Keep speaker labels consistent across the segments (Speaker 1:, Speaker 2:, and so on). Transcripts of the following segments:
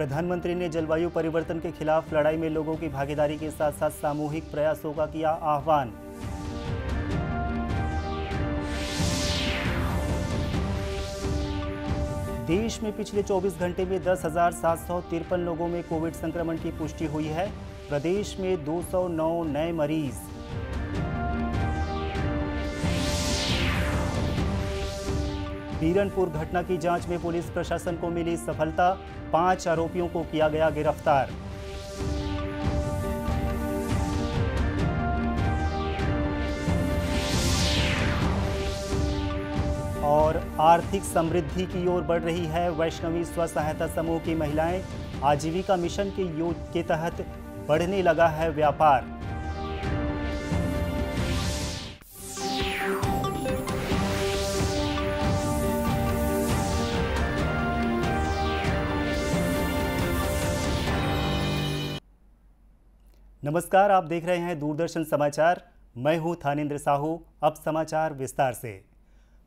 Speaker 1: प्रधानमंत्री ने जलवायु परिवर्तन के खिलाफ लड़ाई में लोगों की भागीदारी के साथ साथ सामूहिक प्रयासों का किया आह्वान देश में पिछले 24 घंटे में दस लोगों में कोविड संक्रमण की पुष्टि हुई है प्रदेश में 209 नए मरीज बीरनपुर घटना की जांच में पुलिस प्रशासन को मिली सफलता पांच आरोपियों को किया गया गिरफ्तार और आर्थिक समृद्धि की ओर बढ़ रही है वैष्णवी स्व सहायता समूह की महिलाएं आजीविका मिशन के योग के तहत बढ़ने लगा है व्यापार नमस्कार आप देख रहे हैं दूरदर्शन समाचार मैं हूं थानेन्द्र साहू अब समाचार विस्तार से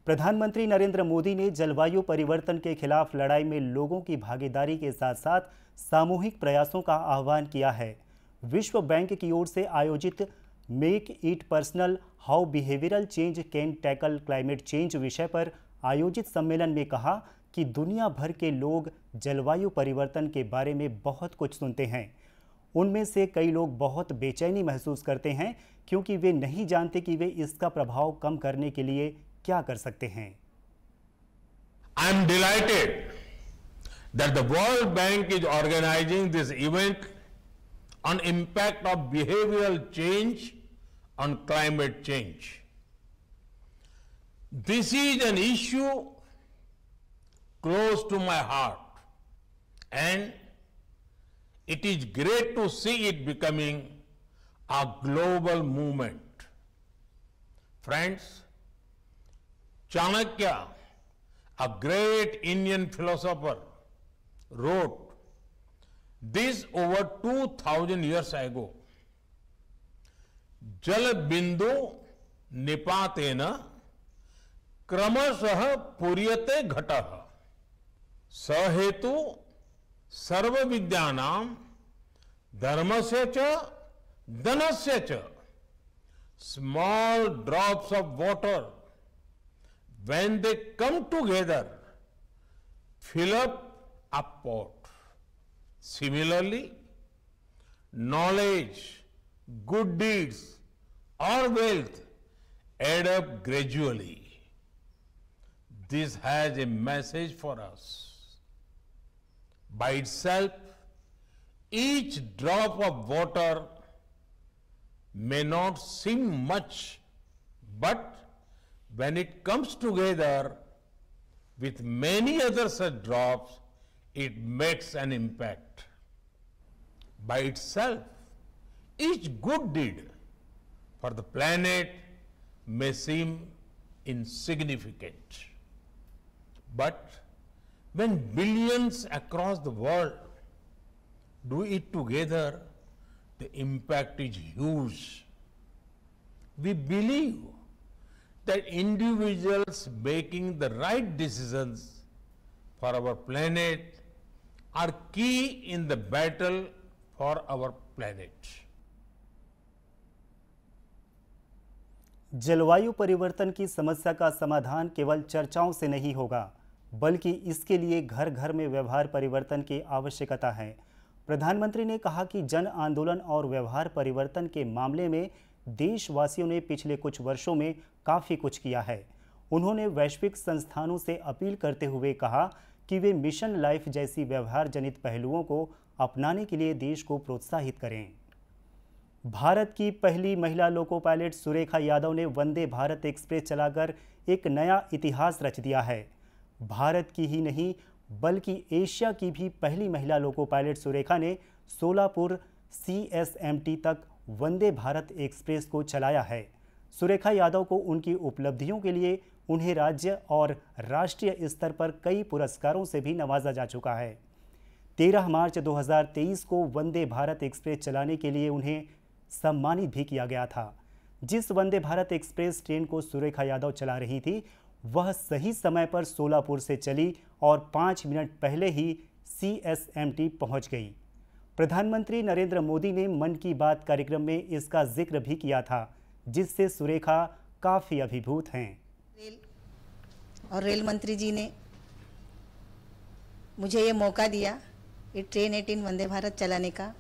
Speaker 1: प्रधानमंत्री नरेंद्र मोदी ने जलवायु परिवर्तन के खिलाफ लड़ाई में लोगों की भागीदारी के साथ साथ सामूहिक प्रयासों का आह्वान किया है विश्व बैंक की ओर से आयोजित make it personal how behavioural change can tackle climate change विषय पर आयोजित सम्मेलन में कहा कि दुनिया भर के लोग जलवायु परिवर्तन के बारे में बहुत कुछ सुनते हैं उनमें से कई लोग बहुत बेचैनी महसूस करते हैं क्योंकि वे नहीं जानते कि वे इसका प्रभाव कम करने के लिए क्या कर सकते हैं
Speaker 2: I am delighted that the World Bank is organising this event on impact of behaviour change on climate change this is an issue close to my heart and it is great to see it becoming a global movement. Friends, Chanakya, a great Indian philosopher, wrote this over 2000 years ago. jal bindu nipatena क्रमशः पूर्यते घट सहेतु सर्व विद्यानाम धर्म से च small drops of water when they come together fill up a pot similarly knowledge good deeds or wealth add up gradually this has a message for us by itself, each drop of water may not seem much, but when it comes together with many other such drops, it makes an impact. By itself, each good deed for the planet may seem insignificant, but when billions across the world do it together, the impact is huge. We believe that individuals making the right decisions for our planet are key in the battle for our planet.
Speaker 1: जलवायु परिवर्तन की समस्या का समाधान केवल चर्चाओं से नहीं होगा बल्कि इसके लिए घर घर में व्यवहार परिवर्तन की आवश्यकता है प्रधानमंत्री ने कहा कि जन आंदोलन और व्यवहार परिवर्तन के मामले में देशवासियों ने पिछले कुछ वर्षों में काफ़ी कुछ किया है उन्होंने वैश्विक संस्थानों से अपील करते हुए कहा कि वे मिशन लाइफ जैसी व्यवहार जनित पहलुओं को अपनाने के लिए देश को प्रोत्साहित करें भारत की पहली महिला लोको पायलट सुरेखा यादव ने वंदे भारत एक्सप्रेस चलाकर एक नया इतिहास रच दिया है भारत की ही नहीं बल्कि एशिया की भी पहली महिला लोको पायलट सुरेखा ने सोलापुर सी तक वंदे भारत एक्सप्रेस को चलाया है सुरेखा यादव को उनकी उपलब्धियों के लिए उन्हें राज्य और राष्ट्रीय स्तर पर कई पुरस्कारों से भी नवाजा जा चुका है 13 मार्च 2023 को वंदे भारत एक्सप्रेस चलाने के लिए उन्हें सम्मानित भी किया गया था जिस वंदे भारत एक्सप्रेस ट्रेन को सुरेखा यादव चला रही थी वह सही समय पर सोलापुर से चली और पाँच मिनट पहले ही सी एस एम टी पहुँच गई प्रधानमंत्री नरेंद्र मोदी ने मन की बात कार्यक्रम में इसका जिक्र भी किया था जिससे सुरेखा काफ़ी अभिभूत हैं रेल
Speaker 3: और रेल मंत्री जी ने मुझे ये मौका दिया ये ट्रेन एटीन वंदे भारत चलाने का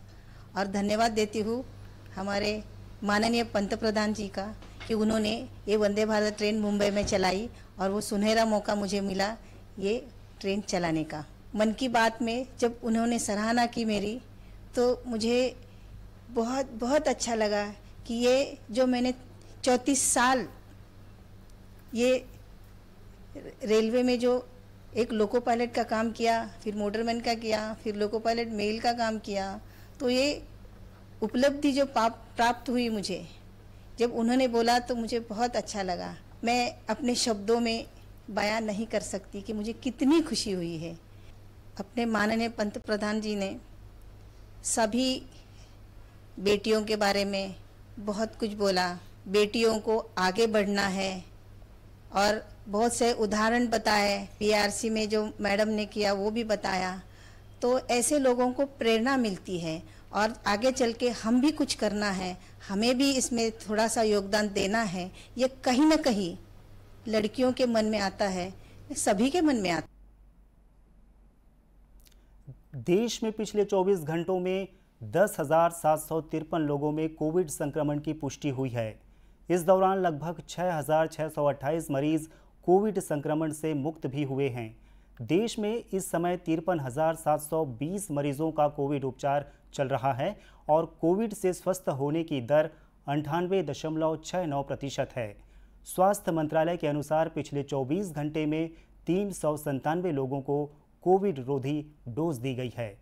Speaker 3: और धन्यवाद देती हूँ हमारे माननीय पंतप्रधान जी का कि उन्होंने ये वंदे भारत ट्रेन मुंबई में चलाई और वो सुनहरा मौका मुझे मिला ये ट्रेन चलाने का मन की बात में जब उन्होंने सराहना की मेरी तो मुझे बहुत बहुत अच्छा लगा कि ये जो मैंने चौंतीस साल ये रेलवे में जो एक लोको पायलट का काम किया फिर मोटरमैन का किया फिर लोको पायलट मेल का काम किया तो ये उपलब्धि जो पाप प्राप्त हुई मुझे जब उन्होंने बोला तो मुझे बहुत अच्छा लगा मैं अपने शब्दों में बयान नहीं कर सकती कि मुझे कितनी खुशी हुई है अपने माननीय पंत प्रधान जी ने सभी बेटियों के बारे में बहुत कुछ बोला बेटियों को आगे बढ़ना है और बहुत से उदाहरण बताए पीआरसी में जो मैडम ने किया वो भी बताया तो ऐसे लोगों को प्रेरणा मिलती है और आगे चल के हम भी कुछ करना है हमें भी इसमें थोड़ा सा योगदान देना है ये कहीं ना कहीं लड़कियों के मन में आता है सभी के मन में आता
Speaker 1: देश में पिछले 24 घंटों में दस हजार लोगों में कोविड संक्रमण की पुष्टि हुई है इस दौरान लगभग 6,628 मरीज कोविड संक्रमण से मुक्त भी हुए हैं देश में इस समय तिरपन मरीजों का कोविड उपचार चल रहा है और कोविड से स्वस्थ होने की दर अंठानवे दशमलव छः नौ प्रतिशत है स्वास्थ्य मंत्रालय के अनुसार पिछले 24 घंटे में तीन सौ संतानवे लोगों को कोविड रोधी डोज दी गई है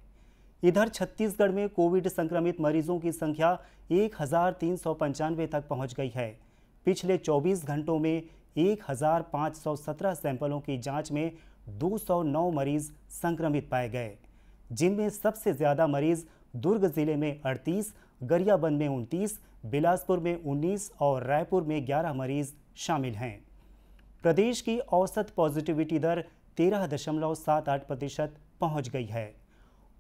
Speaker 1: इधर छत्तीसगढ़ में कोविड संक्रमित मरीजों की संख्या एक तक पहुंच गई है पिछले 24 घंटों में 1517 सैंपलों की जांच में 209 मरीज संक्रमित पाए गए जिनमें सबसे ज़्यादा मरीज दुर्ग जिले में 38, गरियाबंद में 29, बिलासपुर में 19 और रायपुर में 11 मरीज शामिल हैं प्रदेश की औसत पॉजिटिविटी दर 13.78 प्रतिशत पहुँच गई है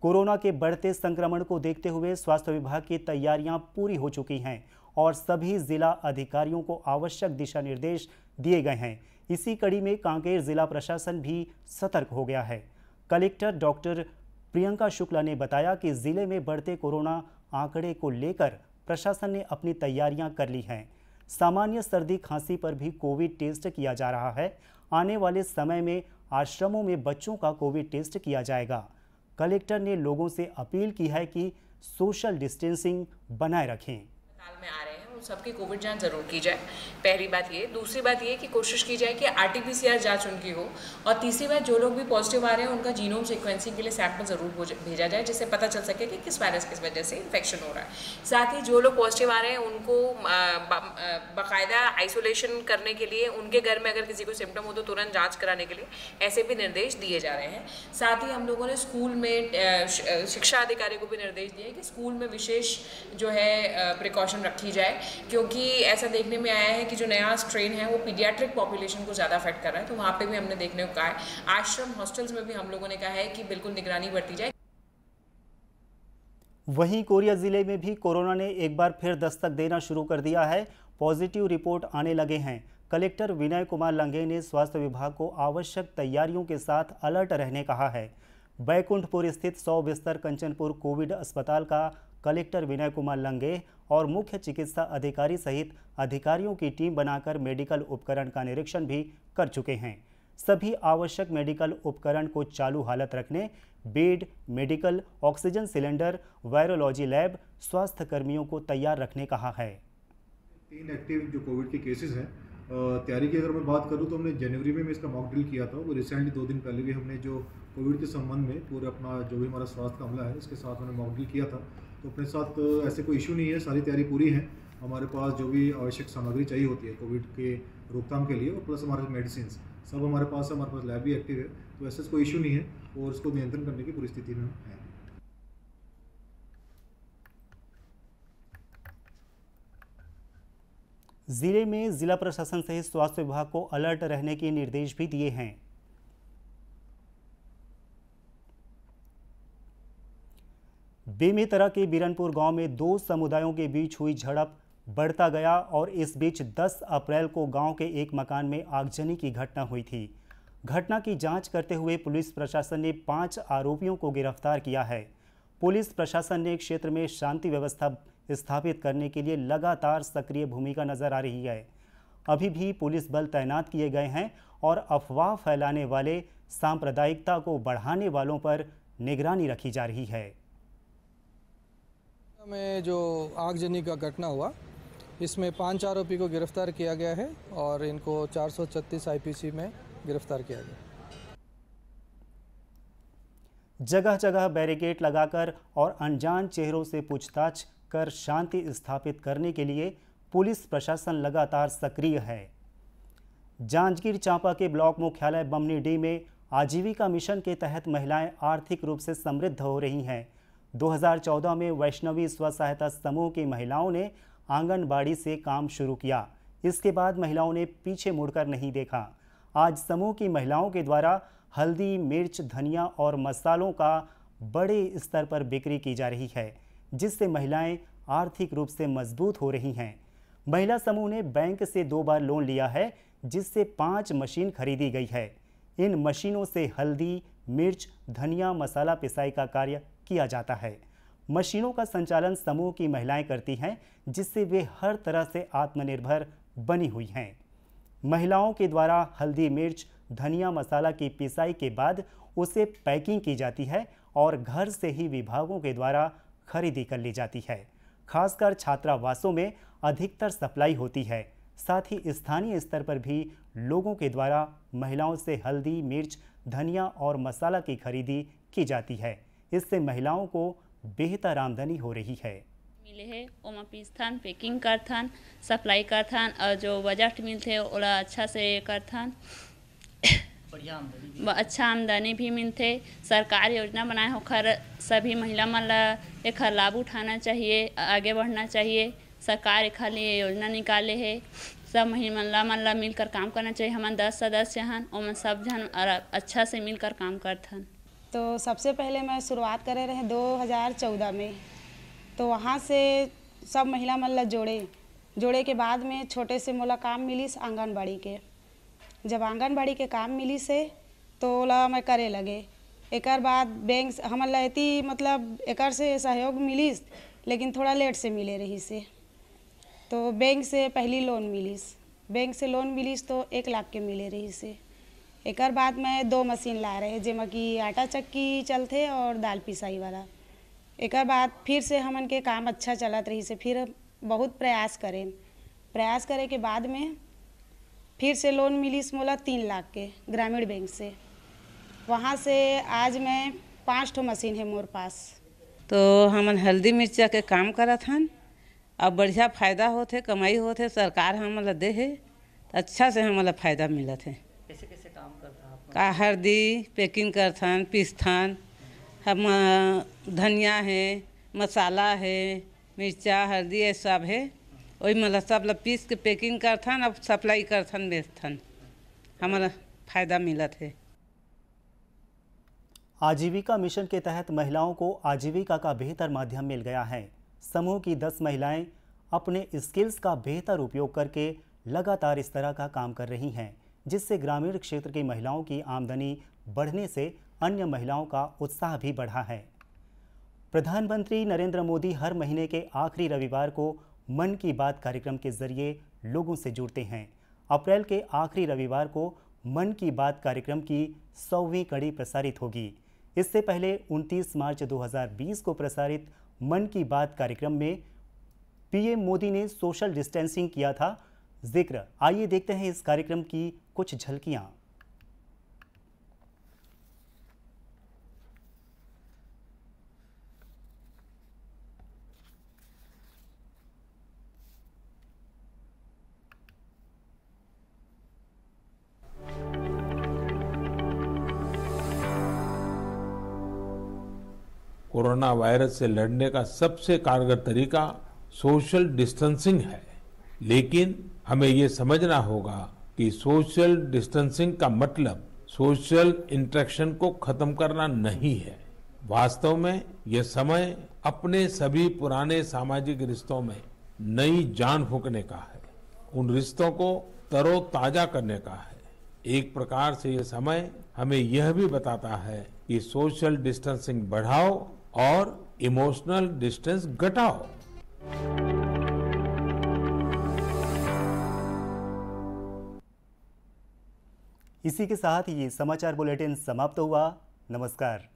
Speaker 1: कोरोना के बढ़ते संक्रमण को देखते हुए स्वास्थ्य विभाग की तैयारियां पूरी हो चुकी हैं और सभी जिला अधिकारियों को आवश्यक दिशा निर्देश दिए गए हैं इसी कड़ी में कांकेर जिला प्रशासन भी सतर्क हो गया है कलेक्टर डॉक्टर प्रियंका शुक्ला ने बताया कि जिले में बढ़ते कोरोना आंकड़े को लेकर प्रशासन ने अपनी तैयारियां कर ली हैं सामान्य सर्दी खांसी पर भी कोविड टेस्ट किया जा रहा है आने वाले समय में आश्रमों में बच्चों का कोविड टेस्ट किया जाएगा कलेक्टर ने लोगों से अपील की है कि सोशल डिस्टेंसिंग बनाए रखें
Speaker 3: साल में आ रहे हैं सबकी कोविड जांच ज़रूर की जाए पहली बात ये दूसरी बात ये कि कोशिश की जाए कि आरटीपीसीआर जांच उनकी हो और तीसरी बात जो लोग भी पॉजिटिव आ रहे हैं उनका जीनोम सिक्वेंसिंग के लिए सैंपल ज़रूर भेजा जाए जिससे पता चल सके कि किस वायरस किस वजह से इन्फेक्शन हो रहा है साथ ही जो लोग पॉजिटिव आ रहे हैं उनको बाकायदा आइसोलेशन करने के लिए उनके घर में अगर किसी को सिम्टम हो तो तुरंत जाँच कराने के लिए ऐसे भी निर्देश दिए जा रहे हैं साथ ही हम लोगों ने स्कूल में शिक्षा अधिकारी को भी निर्देश दिए कि स्कूल में विशेष जो है प्रिकॉशन रखी जाए क्योंकि ऐसा देखने में आया है कि जो नया स्ट्रेन है वो पीडियाट्रिक पॉपुलेशन को ज़्यादा अफेक्ट कर रहा है तो वहाँ पर भी हमने देखने को कहा है आश्रम हॉस्टल्स में भी हम लोगों ने कहा है कि बिल्कुल निगरानी बरती जाए
Speaker 1: वहीं कोरिया ज़िले में भी कोरोना ने एक बार फिर दस्तक देना शुरू कर दिया है पॉजिटिव रिपोर्ट आने लगे हैं कलेक्टर विनय कुमार लंगे ने स्वास्थ्य विभाग को आवश्यक तैयारियों के साथ अलर्ट रहने कहा है बैकुंठपुर स्थित 100 बिस्तर कंचनपुर कोविड अस्पताल का कलेक्टर विनय कुमार लंगे और मुख्य चिकित्सा अधिकारी सहित अधिकारियों की टीम बनाकर मेडिकल उपकरण का निरीक्षण भी कर चुके हैं सभी आवश्यक मेडिकल उपकरण को चालू हालत रखने bed medical oxygen cylinder virology lab स्वास्थ्य कर्मियों को तैयार रखने कहा
Speaker 2: है तीन एक्टिव जो कोविड के केसेस हैं तैयारी की अगर मैं बात करूँ तो हमने जनवरी में, में इसका मॉक ड्रिल किया था वो रिसेंटली दो दिन पहले भी हमने जो कोविड के संबंध में पूरा अपना जो भी
Speaker 1: हमारा स्वास्थ्य का हमला है इसके साथ हमने मॉक ड्रिल किया था तो अपने साथ ऐसे कोई इशू नहीं है सारी तैयारी पूरी है हमारे पास जो भी आवश्यक सामग्री चाहिए होती है कोविड के रोकथाम के लिए और प्लस हमारे मेडिसिन सब हमारे पास है हमारे पास लैब भी एक्टिव है तो ऐसे कोई इशू नहीं है और इसको नियंत्रण करने की पूरी स्थिति में है जिले में जिला प्रशासन सहित स्वास्थ्य विभाग को अलर्ट रहने के निर्देश भी दिए हैं बेमेतरा के बीरनपुर गांव में दो समुदायों के बीच हुई झड़प बढ़ता गया और इस बीच 10 अप्रैल को गांव के एक मकान में आगजनी की घटना हुई थी घटना की जांच करते हुए पुलिस प्रशासन ने पांच आरोपियों को गिरफ्तार किया है पुलिस प्रशासन ने क्षेत्र में शांति व्यवस्था स्थापित करने के लिए लगातार सक्रिय भूमिका नजर आ रही है अभी भी पुलिस बल तैनात किए गए हैं और अफवाह फैलाने वाले सांप्रदायिकता को बढ़ाने वालों पर निगरानी रखी जा रही है
Speaker 2: में जो आगजनी का घटना हुआ इसमें पांच आरोपी को गिरफ्तार किया गया है और इनको 436 आईपीसी में गिरफ्तार किया गया जगह जगह
Speaker 1: बैरिकेड लगाकर और अनजान चेहरों से पूछताछ कर शांति स्थापित करने के लिए पुलिस प्रशासन लगातार सक्रिय है जांजगीर चांपा के ब्लॉक मुख्यालय बमनी डी में आजीविका मिशन के तहत महिलाएं आर्थिक रूप से समृद्ध हो रही हैं 2014 में वैष्णवी स्व सहायता समूह की महिलाओं ने आंगनबाड़ी से काम शुरू किया इसके बाद महिलाओं ने पीछे मुड़कर नहीं देखा आज समूह की महिलाओं के द्वारा हल्दी मिर्च धनिया और मसालों का बड़े स्तर पर बिक्री की जा रही है जिससे महिलाएं आर्थिक रूप से मजबूत हो रही हैं महिला समूह ने बैंक से दो बार लोन लिया है जिससे पाँच मशीन खरीदी गई है इन मशीनों से हल्दी मिर्च धनिया मसाला पिसाई का कार्य किया जाता है मशीनों का संचालन समूह की महिलाएं करती हैं जिससे वे हर तरह से आत्मनिर्भर बनी हुई हैं महिलाओं के द्वारा हल्दी मिर्च धनिया मसाला की पिसाई के बाद उसे पैकिंग की जाती है और घर से ही विभागों के द्वारा खरीदी कर ली जाती है खासकर छात्रावासों में अधिकतर सप्लाई होती है साथ ही स्थानीय स्तर पर भी लोगों के द्वारा महिलाओं से हल्दी मिर्च धनिया और मसाला की खरीदी की जाती है इससे महिलाओं को बेहतर आमदनी हो रही है
Speaker 3: मिले है ओमा पीस थान पैकिंग कर थान सप्लाई कर थान और जो बजट मिलते ओला अच्छा से कर थान अच्छा
Speaker 1: आमदनी भी मिलते सरकार योजना बनाए होकर सभी महिला मन ला एक लाभ उठाना चाहिए आगे बढ़ना चाहिए सरकार
Speaker 3: एक लिए योजना निकाले है सब महिला मन ला मिलकर काम करना चाहिए हम दस सदस्य हन ओमन सब जन अच्छा से मिलकर काम करथन तो सबसे पहले मैं शुरुआत करे रहे 2014 में तो वहाँ से सब महिला मतलब जोड़े जोड़े के बाद में छोटे से मोला काम मिली आंगनबाड़ी के जब आंगनबाड़ी के काम मिली से तो ओला मैं करे लगे एक बाद बैंक हम लि मतलब एक से सहयोग मिलीस लेकिन थोड़ा लेट से मिले रही से तो बैंक से पहली लोन मिलीस बैंक से लोन मिलीस तो एक लाख के मिले रही से एक बाद में दो मशीन ला रहे जेमा कि आटा चक्की चलते और दाल पिसाई वाला एक बाद फिर से हमन के काम अच्छा चलत रही से फिर बहुत प्रयास करें प्रयास करे के बाद में फिर से लोन मिली मोला तीन लाख के ग्रामीण बैंक से वहाँ से आज मैं पाँच ठो मशीन है मोर पास तो हमन हल्दी मिर्चा के काम करत हन अब बढ़िया फ़ायदा होते कमाई होते सरकार हमला दे है अच्छा से हमला फ़ायदा मिलत है का हरदी पैकिंग करथन पीसथन हम धनिया है मसाला है मिर्चा हरदी ये सब है वही मतलब सब लोग पीस के पैकिंग करथन अब सप्लाई करथन बेचथन हमारा फायदा मिलत है
Speaker 1: आजीविका मिशन के तहत महिलाओं को आजीविका का बेहतर माध्यम मिल गया है समूह की दस महिलाएं अपने स्किल्स का बेहतर उपयोग करके लगातार इस तरह का काम कर रही हैं जिससे ग्रामीण क्षेत्र की महिलाओं की आमदनी बढ़ने से अन्य महिलाओं का उत्साह भी बढ़ा है प्रधानमंत्री नरेंद्र मोदी हर महीने के आखिरी रविवार को मन की बात कार्यक्रम के जरिए लोगों से जुड़ते हैं अप्रैल के आखिरी रविवार को मन की बात कार्यक्रम की सौवीं कड़ी प्रसारित होगी इससे पहले 29 मार्च 2020 को प्रसारित मन की बात कार्यक्रम में पीएम मोदी ने सोशल डिस्टेंसिंग किया था जिक्र आइए देखते हैं इस कार्यक्रम की कुछ झलकियां
Speaker 2: कोरोना वायरस से लड़ने का सबसे कारगर तरीका सोशल डिस्टेंसिंग है लेकिन हमें ये समझना होगा कि सोशल डिस्टेंसिंग का मतलब सोशल इंट्रैक्शन को खत्म करना नहीं है वास्तव में यह समय अपने सभी पुराने सामाजिक रिश्तों में नई जान फूकने का है उन रिश्तों को तरोताजा करने का है एक प्रकार से यह समय हमें यह भी बताता है कि सोशल डिस्टेंसिंग बढ़ाओ और इमोशनल डिस्टेंस घटाओ
Speaker 1: इसी के साथ ये समाचार बुलेटिन समाप्त हुआ नमस्कार